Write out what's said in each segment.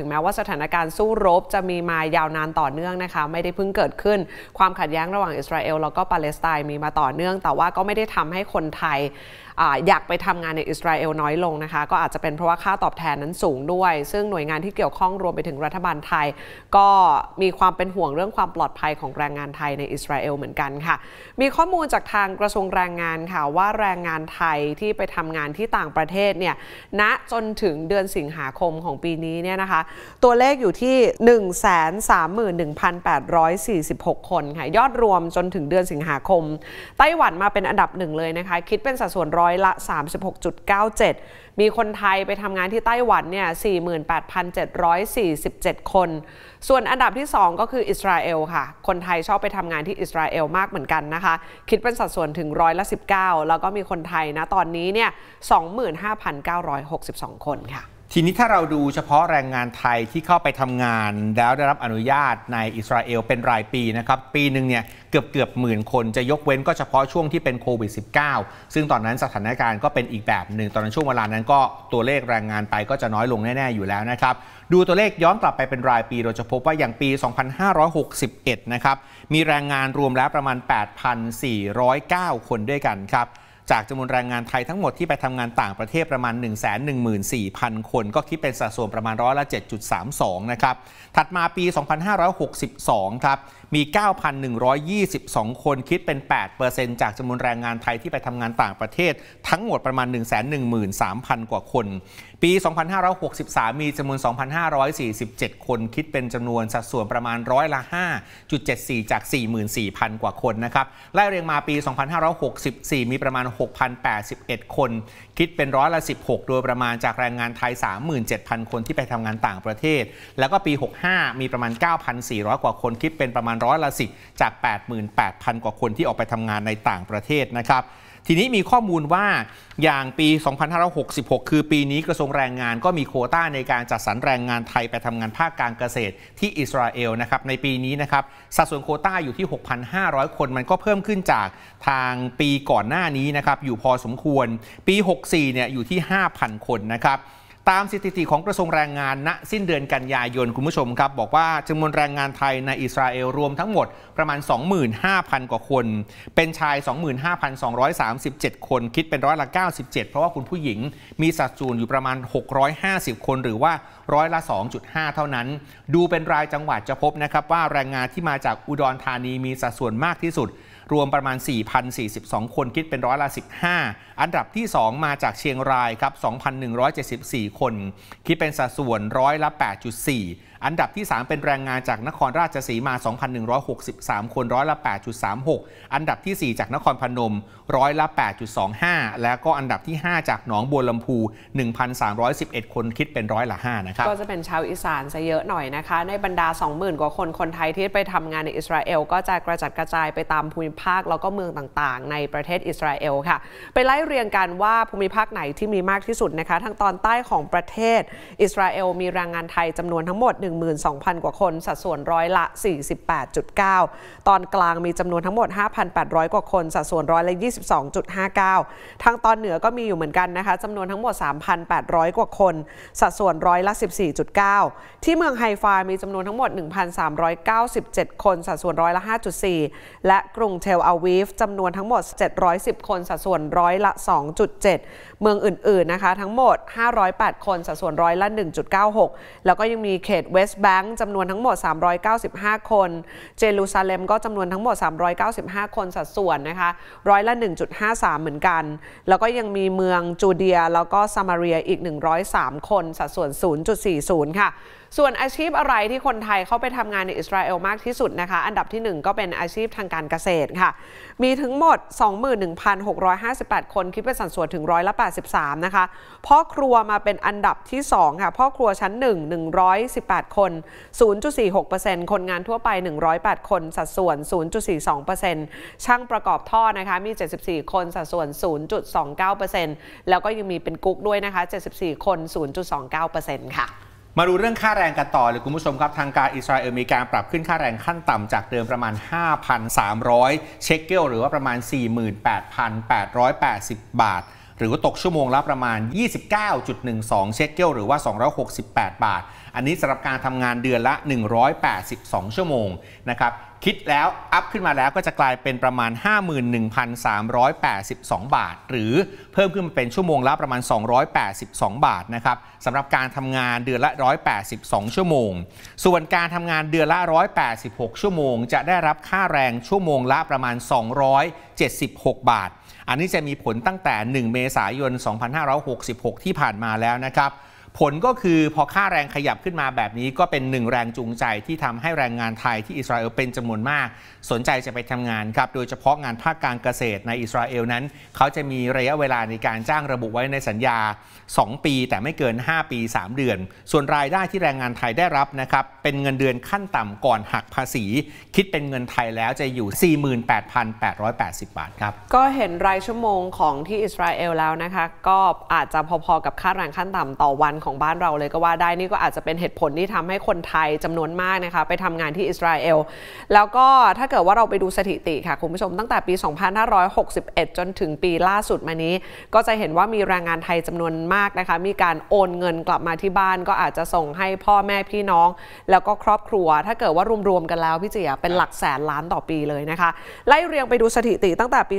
ถึงแม้ว่าสถานการณ์สู้รบจะมีมายาวนานต่อเนื่องนะคะไม่ได้เพิ่งเกิดขึ้น ความขัดแย้งระหว่างอิสราเอลแล้วก็ปาเลสไตน์มีมาต่อเนื่อง แต่ว่าก็ไม่ได้ทำให้คนไทยอยากไปทำงานในอิสราเอลน้อยลงนะคะ ก็อาจจะเป็นเพราะว่าค่าตอบแทนนั้นสูงด้วย ซึ่งหน่วยงานที่เกี่ยวข้องรวมไปถึงรัฐบาลไทย ก็มีความเป็นห่วงเรื่องความปลอดภัยของแรงงานไทยในอิสราเอลเหมือนกันค่ะ มีข้อมูลจากทางกระทรวงแรงงานค่ะว่าแรงงานไทยที่ไปทำงานที่ต่างประเทศเนี่ยณจนถึงเดือนสิงหาคมของปีนี้เนี่ยนะคะ ตัวเลขอยู่ที่131,846 คนค่ะยอดรวมจนถึงเดือนสิงหาคม ไต้หวันมาเป็นอันดับหนึ่งเลยนะคะคิดเป็นสัดส่วนร้อยอยละ 36.97 มีคนไทยไปทำงานที่ไต้หวันเนี่ย48,747 คน ส่วนอันดับที่ 2 ก็คืออิสราเอลค่ะคนไทยชอบไปทำงานที่อิสราเอลมากเหมือนกันนะคะคิดเป็นสัดส่วนถึงร้อยละ19 แล้วก็มีคนไทยนะตอนนี้เนี่ย25,962 คนค่ะทีนี้ถ้าเราดูเฉพาะแรงงานไทยที่เข้าไปทำงานแล้วได้รับอนุญาตในอิสราเอล เป็นรายปีนะครับ ปีหนึ่งเนี่ยเกือบเกือบหมื่นคน จะยกเว้นก็เฉพาะช่วงที่เป็นโควิด -19 ซึ่งตอนนั้นสถานการณ์ก็เป็นอีกแบบหนึ่งตอนนั้นช่วงเวลานั้นก็ตัวเลขแรงงานไปก็จะน้อยลงแน่ๆอยู่แล้วนะครับ ดูตัวเลขย้อนกลับไปเป็นรายปีเราจะพบว่าอย่างปี2561นะครับมีแรงงานรวมแล้วประมาณ 8,409 คนด้วยกันครับจากจำนวนแรงงานไทยทั้งหมดที่ไปทำงานต่างประเทศประมาณ 114,000 คน ก็คิดเป็นสัดส่วนประมาณร้อยละ 7.32 นะครับ ถัดมาปี 2562 ครับมี 9,122 คน คิดเป็น 8%จากจำนวนแรงงานไทยที่ไปทำงานต่างประเทศ ทั้งหมดประมาณ 113,000 กว่าคน ปี 2563 มีจำนวน 2,547 คน คิดเป็นจำนวนสัดส่วนประมาณร้อยละ 5.74 จาก 44,000 กว่าคนนะครับ ไล่เรียงมาปี 2564 มีประมาณ 6,081 คน คิดเป็นร้อยละ 16 โดยประมาณจากแรงงานไทย 37,000 คนที่ไปทำงานต่างประเทศ แล้วก็ปี 65 มีประมาณ 9,400 กว่าคน คิดเป็นประมาณร้อยละสิจาก 88,000 กว่าคนที่ออกไปทำงานในต่างประเทศนะครับ ทีนี้มีข้อมูลว่าอย่างปี 2566 คือปีนี้กระทรวงแรงงานก็มีโคต้าในการจัดสรรแรงงานไทยไปทำงานภาคการเกษตรที่อิสราเอลนะครับ ในปีนี้นะครับสัดส่วนโคต้าอยู่ที่ 6,500 คนมันก็เพิ่มขึ้นจากทางปีก่อนหน้านี้นะครับ อยู่พอสมควร ปี 64เนี่ยอยู่ที่ 5,000 คนนะครับตามสถิติของกระทรวงแรงงานณนะสิ้นเดือนกันยายนคุณผู้ชมครับบอกว่าจำนวนแรงงานไทยในอิสราเอล รวมทั้งหมดประมาณ 25,000 กว่าคน เป็นชาย 25,237 คน คิดเป็นร้อยละ 97 เพราะว่าคุณผู้หญิงมีสัดส่วนอยู่ประมาณ 650 คนหรือว่าร้อยละ 2.5 เท่านั้น ดูเป็นรายจังหวัดจะพบนะครับว่าแรงงานที่มาจากอุดรธานีมีสัดส่วนมากที่สุดรวมประมาณ 4,042 คนคิดเป็นร้อยละ 15 อันดับที่ 2 มาจากเชียงรายครับ 2,174 คน คิดเป็นสัดส่วนร้อยละ 8.4อันดับที่ 3 เป็นแรงงานจากนครราชสีมา 2,163 คนร้อยละ 8.36 อันดับที่ 4 จากนครพนมร้อยละ 8.25 แล้วก็อันดับที่ 5 จากหนองบัวลำพู1,311 คนคิดเป็นร้อยละ5นะครับ ก็จะเป็นชาวอีสานซะเยอะหน่อยนะคะ ในบรรดา 20,000 กว่าคน คนไทยที่ไปทำงานในอิสราเอลก็จะกระจัดกระจายไปตามภูมิภาค แล้วก็เมืองต่างๆ ในประเทศอิสราเอลค่ะ ไปไล่เรียงกันว่าภูมิภาคไหนที่มีมากที่สุดนะคะทางตอนใต้ของประเทศอิสราเอลมีแรงงานไทยจำนวนทั้งหมด1 12,000 กว่าคนสัดส่วนร้อยละ 48.9 ตอนกลางมีจำนวนทั้งหมด 5,800 กว่าคนสัดส่วนร้อยละ22.59ทางตอนเหนือก็มีอยู่เหมือนกันนะคะจำนวนทั้งหมด 3,800 กว่าคนสัดส่วนร้อยละ 14.9 ที่เมืองไฮฟามีจำนวนทั้งหมด1,397 คนสัดส่วนร้อยละ 5.4 และกรุงเทลอาวีฟจำนวนทั้งหมด 710 คนสัดส่วนร้อยละ 2.7 เมืองอื่นๆนะคะทั้งหมด 508 คนสัดส่วนร้อยละ 1.96 แล้วก็ยังมีเขตเวสต์แบงก์จำนวนทั้งหมด 395 คน เจรูซาเล็มก็จำนวนทั้งหมด 395 คนสัดส่วนนะคะ ร้อยละ 1.53 เหมือนกัน แล้วก็ยังมีเมืองจูเดียแล้วก็ซามาเรียอีก 103 คน สัดส่วน 0.40 ค่ะส่วนอาชีพอะไรที่คนไทยเข้าไปทำงานในอิสราเอลมากที่สุดนะคะ อันดับที่ 1 ก็เป็นอาชีพทางการเกษตรค่ะ มีถั้งหมด 21,658 คน คิดเป็นสัดส่วนถึงร้อยละ83นะคะ พ่อครัวมาเป็นอันดับที่ 2 ค่ะ พ่อครัวชั้น 1 118 คน 0.46%คนงานทั่วไป 108 คน สัดส่วน 0.42%ช่างประกอบท่อนะคะมี 74 คน สัดส่วน 0.29%แล้วก็ยังมีเป็นกุ๊กด้วยนะคะ74 คน 0.29%ค่ะมาดูเรื่องค่าแรงกันต่อเลยคุณผู้ชมครับ ทางการอิสราเอลมีการปรับขึ้นค่าแรงขั้นต่ำ จากเดิมประมาณ 5,300 เชคเกลหรือว่าประมาณ 48,880 บาท หรือว่าตกชั่วโมงละประมาณ 29.12 เชคเกลหรือว่า 268 บาท อันนี้สำหรับการทำงานเดือนละ 182 ชั่วโมงนะครับคิดแล้วอัพขึ้นมาแล้วก็จะกลายเป็นประมาณ 51,382 บาท หรือเพิ่มขึ้นมาเป็นชั่วโมงละประมาณ 282 บาทนะครับสำหรับการทำงานเดือนละ 182 ชั่วโมง ส่วนการทำงานเดือนละ 186 ชั่วโมงจะได้รับค่าแรงชั่วโมงละประมาณ 276 บาท อันนี้จะมีผลตั้งแต่ 1 เมษายน 2566 ที่ผ่านมาแล้วนะครับผลก็คือพอค่าแรงขยับขึ้นมาแบบนี้ก็เป็นหนึ่งแรงจูงใจที่ทำให้แรงงานไทยที่อิสราเอลเป็นจำนวนมาก สนใจจะไปทำงานครับ โดยเฉพาะงานภาคการเกษตรในอิสราเอลนั้น เขาจะมีระยะเวลาในการจ้างระบุไว้ในสัญญา 2 ปี แต่ไม่เกิน 5 ปี 3 เดือน ส่วนรายได้ที่แรงงานไทยได้รับนะครับ เป็นเงินเดือนขั้นต่ำก่อนหักภาษีคิดเป็นเงินไทยแล้วจะอยู่ 48,880 บาทครับก็เห็นรายชั่วโมงของที่อิสราเอลแล้วนะคะก็อาจจะพอๆกับค่าแรงขั้นต่ำต่อวันของบ้านเราเลยก็ว่าได้นี่ก็อาจจะเป็นเหตุผลที่ทำให้คนไทยจำนวนมากนะคะไปทำงานที่อิสราเอลแล้วก็ถ้าเกิดว่าเราไปดูสถิติค่ะคุณผู้ชมตั้งแต่ปี2561จนถึงปีล่าสุดมานี้ ก็จะเห็นว่ามีแรงงานไทยจำนวนมากนะคะมีการโอนเงินกลับมาที่บ้าน ก็อาจจะส่งให้พ่อแม่พี่น้อง แล้วก็ครอบครัว ถ้าเกิดว่ารวมๆกันแล้วพี่เจียเป็นหลักแสนล้านต่อปีเลยนะคะไล่เรียงไปดูสถิติตั้งแต่ปี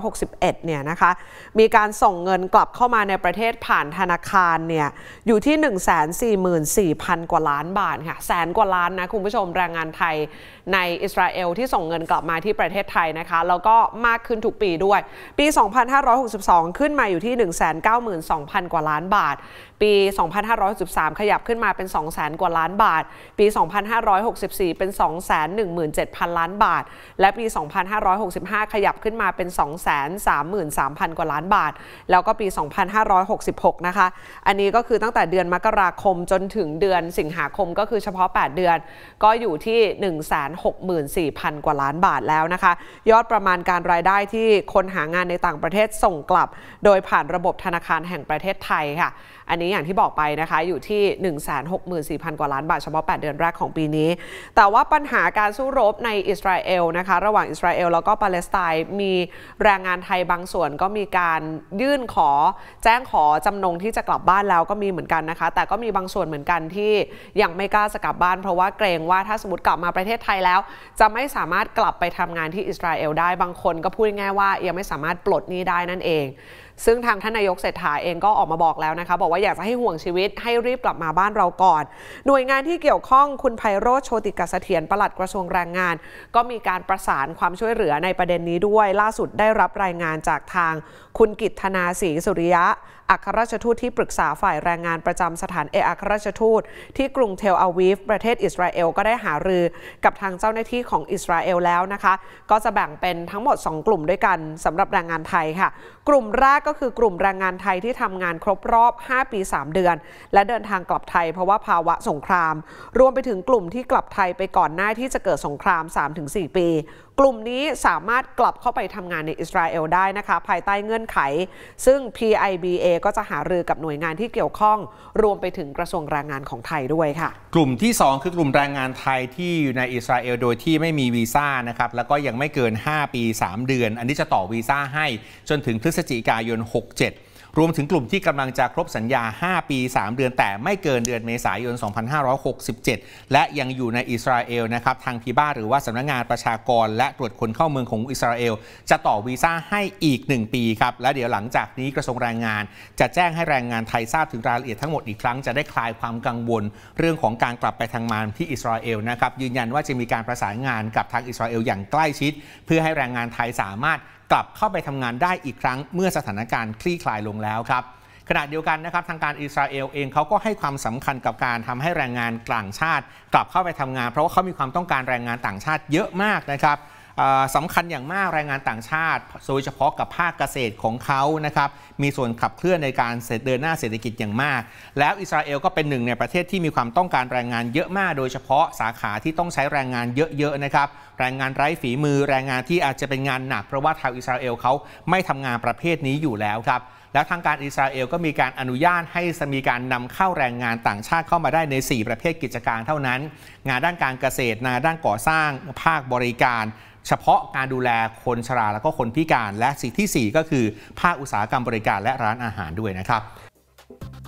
2561เนี่ยนะคะมีการส่งเงินกลับเข้ามาในประเทศผ่านธนาคารเนี่ยอยู่ที่ 144,000กว่าล้านบาทค่ะแสนกว่าล้านนะคุณผู้ชมแรงงานไทยในอิสราเอลที่ส่งเงินกลับมาที่ประเทศไทยนะคะแล้วก็มากขึ้นทุกปีด้วย ปี 2562 ขึ้นมาอยู่ที่192,000กว่าล้านบาท ปี 2563 ขยับขึ้นมาเป็น 200,000 กว่าล้านบาท ปี 2564 เป็น217,000 ล้านบาท และปี 2565 ขยับขึ้นมาเป็น233,000 กว่าล้านบาท แล้วก็ปี 2566นะคะอันนี้ก็คือือตั้งแต่เดือนมกราคมจนถึงเดือนสิงหาคมก็คือเฉพาะ 8 เดือน ก็อยู่ที่ 164,000กว่าล้านบาทแล้วนะคะ ยอดประมาณการรายได้ที่คนหางานในต่างประเทศส่งกลับ โดยผ่านระบบธนาคารแห่งประเทศไทยค่ะ อันนี้อย่างที่บอกไปนะคะอยู่ที่ 164,000กว่าล้านบาท เฉพาะ 8 เดือนแรกของปีนี้ แต่ว่าปัญหาการสู้รบในอิสราเอลนะคะระหว่างอิสราเอลแล้วก็ปาเลสไตน์มีแรงงานไทยบางส่วน ก็มีการยื่นขอแจ้งขอจำนงที่จะกลับบ้านแล้วก็มีีเหมือนกันนะคะ แต่ก็มีบางส่วนเหมือนกันที่ยังไม่กล้าจะกลับบ้าน เพราะว่าเกรงว่าถ้าสมมติกลับมาประเทศไทยแล้ว จะไม่สามารถกลับไปทำงานที่อิสราเอลได้ บางคนก็พูดง่ายว่ายังไม่สามารถปลดหนี้ได้นั่นเองซึ่งทางท่านนายกเศรษฐาเองก็ออกมาบอกแล้วนะคะบอกว่าอยากจะให้ห่วงชีวิตให้รีบกลับมาบ้านเราก่อน หน่วยงานที่เกี่ยวข้อง คุณไพโรธโชติกาเสถียรปลัดกระทรวงแรงงาน ก็มีการประสานความช่วยเหลือในประเด็นนี้ด้วย ล่าสุดได้รับรายงานจากทาง คุณกิตธนาศรีสุริยะ อัครราชทูตที่ปรึกษาฝ่ายแรงงานประจำสถานเอกอัครราชทูต ที่กรุงเทลอาวีฟประเทศอิสราเอลก็ได้หารือกับทางเจ้าหน้าที่ของอิสราเอลแล้วนะคะ ก็จะแบ่งเป็นทั้งหมด 2 กลุ่มด้วยกัน สำหรับแรงงานไทยค่ะกลุ่มแรกก็คือกลุ่มแรงงานไทยที่ทำงานครบรอบ 5 ปี 3 เดือน และเดินทางกลับไทยเพราะว่าภาวะสงคราม รวมไปถึงกลุ่มที่กลับไทยไปก่อนหน้าที่จะเกิดสงคราม 3-4 ปีกลุ่มนี้สามารถกลับเข้าไปทำงานในอิสราเอลได้นะคะภายใต้เงื่อนไข ซึ่ง PIBA ก็จะหารือกับหน่วยงานที่เกี่ยวข้อง รวมไปถึงกระทรวงแรงงานของไทยด้วยค่ะ กลุ่มที่ 2 คือกลุ่มแรงงานไทยที่อยู่ในอิสราเอลโดยที่ไม่มีวีซ่านะครับ แล้วก็ยังไม่เกิน 5 ปี 3 เดือน อันนี้จะต่อวีซ่าให้ จนถึงพฤศจิกายน 67รวมถึงกลุ่มที่กำลังจะครบสัญญา 5 ปี 3 เดือนแต่ไม่เกินเดือนเมษายน 2567 และยังอยู่ในอิสราเอลนะครับ ทางพีบ้าหรือว่าสำนักงงานประชากรและตรวจคนเข้าเมืองของอิสราเอล จะต่อวีซ่าให้อีก 1 ปีครับ และเดี๋ยวหลังจากนี้กระทรวงแรงงาน จะแจ้งให้แรงงานไทยทราบถึงรายละเอียดทั้งหมดอีกครั้ง จะได้คลายความกังวล เรื่องของการกลับไปทางมานที่อิสราเอลนะครับยืนยันว่าจะมีการประสานงานกับทางอิสราเอลอย่างใกล้ชิด เพื่อให้แรงงานไทยสามารถกลับเข้าไปทำงานได้อีกครั้ง เมื่อสถานการณ์คลี่คลายลงแล้วครับขณะเดียวกันนะครับทางการอิสราเอลเองเขาก็ให้ความสำคัญกับการทำให้แรงงานต่างชาติ กลับเข้าไปทำงานเพราะว่าเขามีความต้องการแรงงานต่างชาติเยอะมากนะครับสำคัญอย่างมากแรงงานต่างชาติโดยเฉพาะกับภาคเกษตรของเขานะครับมีส่วนขับเคลื่อนในการเดินหน้าเศรษฐกิจอย่างมาก แล้วอิสราเอลก็เป็นหนึ่งในประเทศที่มีความต้องการแรงงานเยอะมาก โดยเฉพาะสาขาที่ต้องใช้แรงงานเยอะๆนะครับแรงงานไร้ฝีมือแรงงานที่อาจจะเป็นงานหนัก เพราะว่าทาวอิสราเอลเขาไม่ทำงานประเภทนี้อยู่แล้วครับแล้วทางการอิสราเอลก็มีการอนุญาตให้มีการนำเข้าแรงงานต่างชาติเข้ามาได้ใน 4 ประเภทกิจการเท่านั้น งานด้านการเกษตร งานด้านก่อสร้าง ภาคบริการ เฉพาะการดูแลคนชราและก็คนพิการ และสิ่งที่ 4 ก็คือ ภาคอุตสาหกรรมบริการและร้านอาหารด้วยนะครับ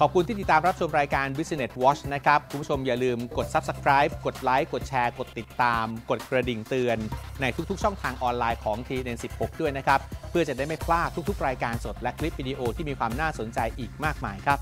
ขอบคุณที่ติดตามรับชมรายการ Business Watch นะครับ คุณผู้ชมอย่าลืมกด Subscribe กดไลค์ กดแชร์ กดติดตาม กดกระดิ่งเตือน ในทุกๆช่องทางออนไลน์ของ TN 16 ด้วยนะครับ เพื่อจะได้ไม่พลาดทุกๆ รายการสดและคลิปวิดีโอที่มีความน่าสนใจอีกมากมายครับ